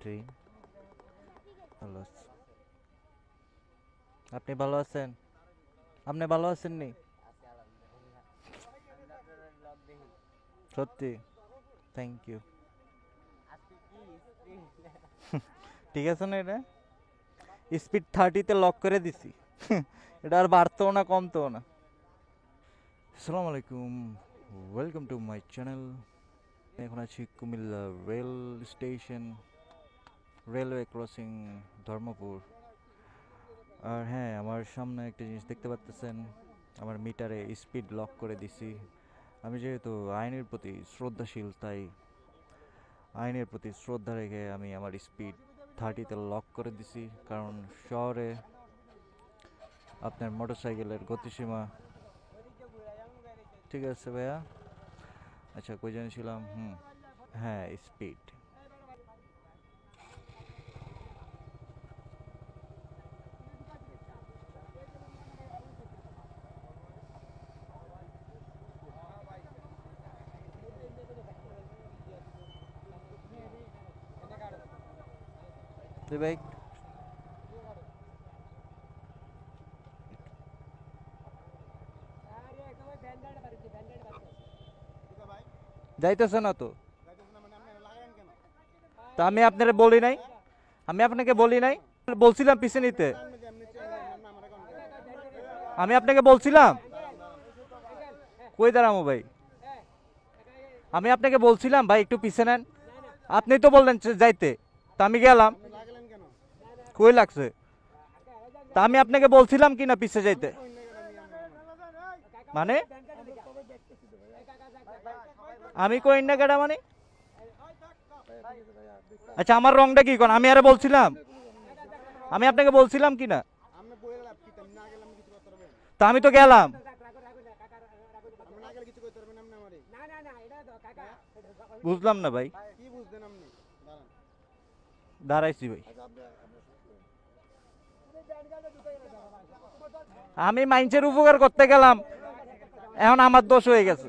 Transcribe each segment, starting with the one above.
Train ভালো আপনি ভালো আছেন আপনি ভালো আছেন নি সত্যি থ্যাংক ইউ ঠিক আছে না এটা স্পিড থার্টিতে লক করে দিছি এটা আর বাড়তো না কমতো না আসসালামু আলাইকুম ওয়েলকাম টু মাই চ্যানেল এখন আছি Comilla rail station railway crossing Dharmapur আর হ্যাঁ আমার সামনে একটা জিনিস দেখতে পাচ্তেছেন আমার মিটারে স্পিড লক করে দিছি আমি যেহেতু আইনের প্রতি শ্রদ্ধাশীল তাই আইনের প্রতি শ্রদ্ধা রেখে আমি আমার স্পিড থার্টিতে লক করে দিছি কারণ শহরে আপনার মোটরসাইকেলের গতিসীমা ঠিক আছে ভাইয়া আচ্ছা কই জানি ছিলাম হুম হ্যাঁ স্পিড ভাই যাইতেছে না তো তা আমি আপনারা বলি নাই আমি আপনাকে বলি নাই বলছিলাম পিছে নিতে আমি আপনাকে বলছিলাম কই দাঁড়ামো ভাই আমি আপনাকে বলছিলাম ভাই একটু পিছে নেন আপনি তো বললেন যাইতে তা আমি গেলাম কই লাগছে তা আমি আপনাকে বলছিলাম কি না পিছে যাইতে মানে আমি কইন না কেডা মানে আচ্ছা আমার রংটা কি কোন আমি আরে বলছিলাম আমি আপনাকে বলছিলাম কি না তা আমি তো গেলাম বুঝলাম না ভাই দাঁড়াইছি ভাই আমি মাইন্সের উপকার করতে গেলাম এখন আমার দোষ হয়ে গেছে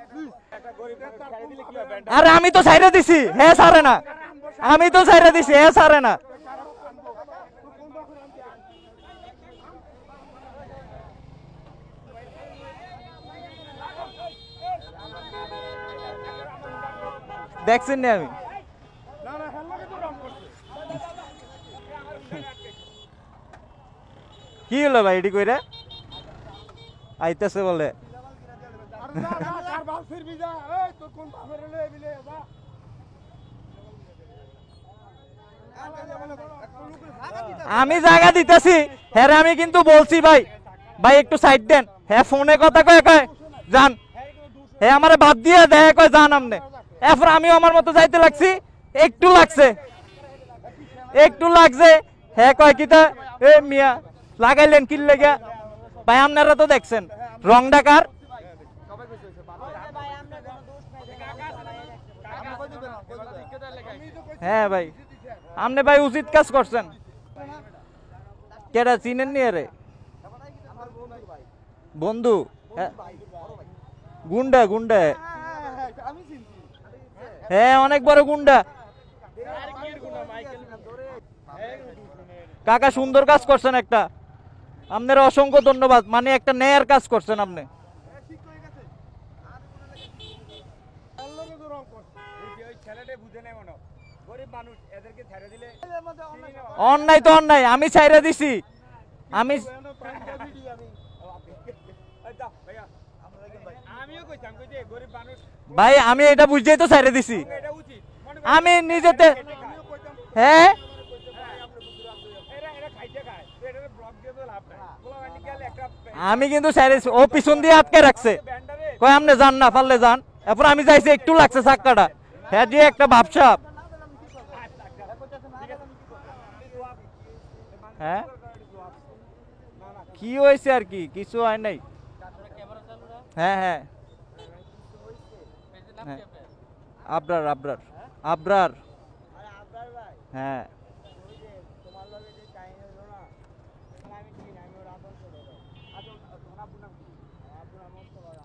আরে আমি তো সাইরে দিছি হ্যাঁ সারে না আমি তো সাইরে দিছি হ্যাঁ সারে না দেখছেন না আমি কি হলো ভাই এটি কইরা আইতেছে বলে বাস ফিরবি যা এই তোর কোন বাপের রেলে বিলে যা আমি জায়গা দিতেছি হ্যাঁ আমি কিন্তু বলছি ভাই ভাই একটু সাইড দেন হ্যাঁ ফোনে কথা কয়ে কয় যান হ্যাঁ আমার বাদ দিয়ে দেয় কয় যান আমনে এরপর আমিও আমার মতো যাইতে লাগছি একটু লাগছে একটু লাগছে হ্যাঁ কয় কি তা এ মিয়া লাগাইলেন কিনলে গিয়া ভাই আপনারা তো দেখছেন রং ডাকার হ্যাঁ ভাই আপনি ভাই উচিত কাজ করছেন কেটা চিনেননি আরে বন্ধু হ্যাঁ। গুন্ডা গুন্ডা হ্যাঁ অনেক বড় গুন্ডা কাকা সুন্দর কাজ করছেন একটা আপনার অসংখ্য ধন্যবাদ মানে একটা ন্যায়ের কাজ করছেন আপনি অন্যায় তো অন্যায় আমি ছাইরে দিছি আমি ভাই আমি এটা বুঝতেই তো ছাইরে দিছি আমি নিজেতে হ্যাঁ, হ্যাঁ। আমি কিন্তু ও পিছন দিয়ে আটকে রাখছে কয় আপনি যান না পারলে যান এরপর আমি যাইছি একটু লাগছে চাক্কাটা হ্যাঁ দিয়ে একটা ভাবসাপ হ্যাঁ কি হয়েছে আর কি কিছু হয় নাই হ্যাঁ, হ্যাঁ হ্যাঁ আবরার আবরার আবরার হ্যাঁ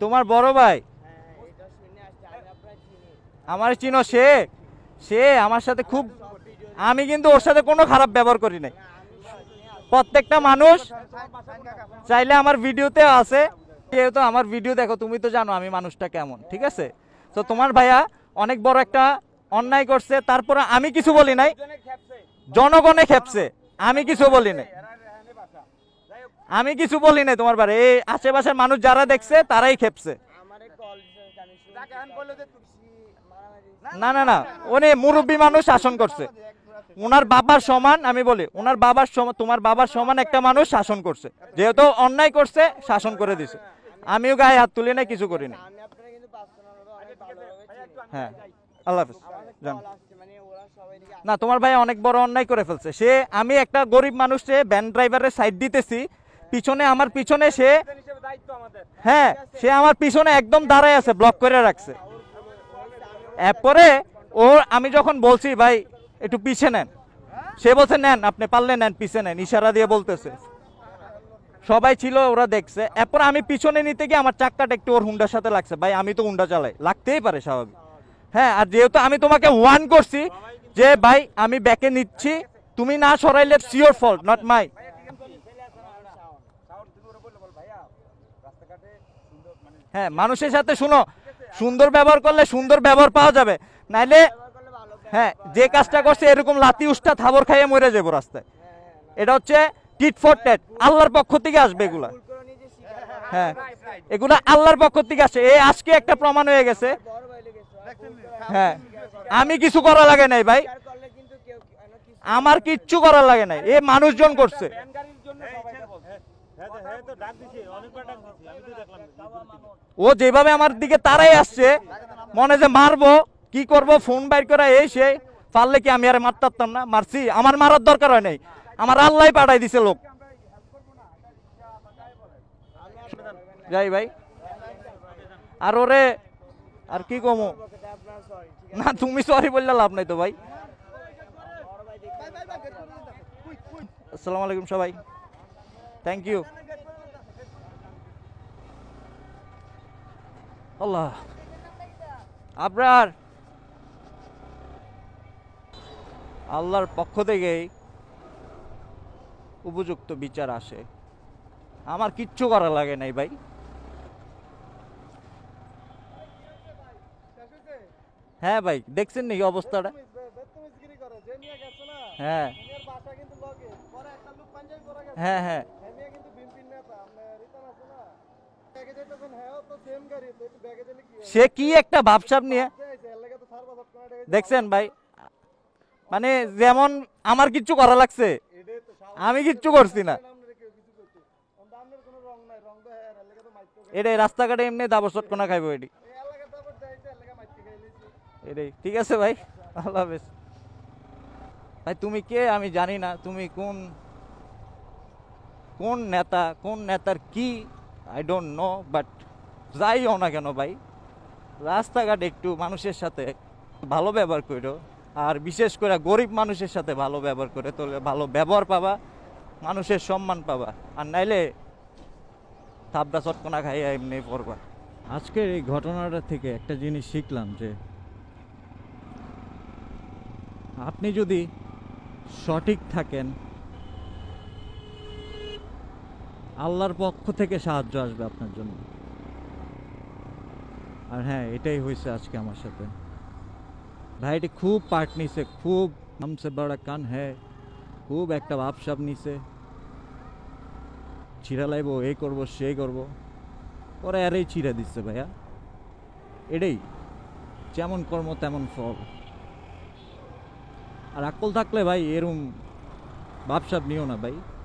তোমার বড় ভাই আমার চিনো সে সে আমার সাথে খুব আমি কিন্তু ওর সাথে কোনো খারাপ ব্যবহার করি নাই প্রত্যেকটা মানুষ চাইলে আমার ভিডিওতে আছে যেহেতু আমার ভিডিও দেখো তুমি তো জানো আমি মানুষটা কেমন ঠিক আছে তো তোমার ভাইয়া অনেক বড় একটা অন্যায় করছে তারপরে আমি কিছু বলি নাই জনগণে খেপছে আমি কিছু বলি নাই আমি কিছু বলি নাই তোমার বারে এই আশেপাশের মানুষ যারা দেখছে তারাই খেপছে না না না উনি মুরব্বী মানুষ শাসন করছে ওনার বাবার সমান আমি বলি ওনার বাবার সমান তোমার বাবার সমান একটা মানুষ শাসন করছে যেহেতু অন্যায় করছে শাসন করে দিছে আমিও গায়ে হাত তুলি না কিছু করি না হ্যাঁ আল্লাহ হাফিজ না তোমার ভাই অনেক বড় অন্যায় করে ফেলছে সে আমি একটা গরিব মানুষকে ভ্যান ড্রাইভারের সাইড দিতেছি পিছনে আমার পিছনে সে হ্যাঁ সে আমার পিছনে একদম দাঁড়ায় আছে ব্লক করে রাখছে এরপরে ওর আমি যখন বলছি ভাই একটু পিছে নেন সে বলছে নেন আপনি পারলে নেন পিছে নেন ইশারা দিয়ে বলতেছে সবাই ছিল ওরা দেখছে এরপর আমি পিছনে নিতে গিয়ে আমার চাক্কাটা একটু ওর হুন্ডার সাথে লাগছে ভাই আমি তো হুন্ডা চালাই লাগতেই পারে স্বাভাবিক হ্যাঁ আর যেহেতু আমি তোমাকে ওয়ান করছি যে ভাই আমি ব্যাকে নিচ্ছি তুমি না সরাইলে সিওর ফল নট মাই হ্যাঁ মানুষের সাথে শুনো সুন্দর ব্যবহার করলে সুন্দর ব্যবহার পাওয়া যাবে নাইলে হ্যাঁ যে কাজটা করছে এরকম লাতি উষ্টা থাবর খাইয়ে মরে যাবো রাস্তায় এটা হচ্ছে টিট ফর টেট আল্লাহর পক্ষ থেকে আসবে এগুলা হ্যাঁ এগুলা আল্লাহর পক্ষ থেকে আসে এ আজকে একটা প্রমাণ হয়ে গেছে হ্যাঁ আমি কিছু করা লাগে নাই ভাই আমার কিচ্ছু করার লাগে নাই এ মানুষজন করছে ও যেভাবে আমার দিকে তারাই আসছে মনে যে মারবো কি করব ফোন বাইর এই এসে পারলে কি আমি আর মারতাম না মারছি আমার মারার দরকার হয় নাই আমার আল্লাহ পাঠাই দিছে লোক যাই ভাই আর ওরে আর কি কম না তুমি সরি বললে লাভ নাই তো ভাই আসসালাম আলাইকুম সবাই থ্যাংক ইউ আল্লাহ আপনার আল্লাহর পক্ষ থেকেই উপযুক্ত বিচার আসে আমার কিচ্ছু করা লাগে নাই ভাই হ্যাঁ ভাই দেখছেন নাকি অবস্থাটা হ্যাঁ হ্যাঁ হ্যাঁ সে কি একটা ভাবসাব নিয়ে দেখছেন ভাই মানে যেমন আমার কিচ্ছু করা লাগছে আমি কিচ্ছু করছি না এটাই রাস্তাঘাটে এমনি দাবর চটকোনা খাইবো এটি এটাই ঠিক আছে ভাই আল্লাহ হাফেজ ভাই তুমি কে আমি জানি না তুমি কোন কোন নেতা কোন নেতার কি আই ডোন্ট নো বাট যাই হও না কেন ভাই রাস্তাঘাট একটু মানুষের সাথে ভালো ব্যবহার করো আর বিশেষ করে গরিব মানুষের সাথে ভালো ব্যবহার করে তো ভালো ব্যবহার পাবা মানুষের সম্মান পাবা আর নাইলে থাবড়া চটকনা খাইয়া এমনি পড়বা আজকের এই ঘটনাটা থেকে একটা জিনিস শিখলাম যে আপনি যদি সঠিক থাকেন আল্লাহর পক্ষ থেকে সাহায্য আসবে আপনার জন্য আর হ্যাঁ এটাই হয়েছে আজকে আমার সাথে भाई खूब पार्टनी से खूब हमसे बड़ा कान है खूब एक बाप सबनी से छिड़ा लाइब ये करब से करब और यारे छिड़ा दिशे भैया एटे जेमन कर्म तेम फल और अक्ल थकले भाई एरम बाप नहीं भाई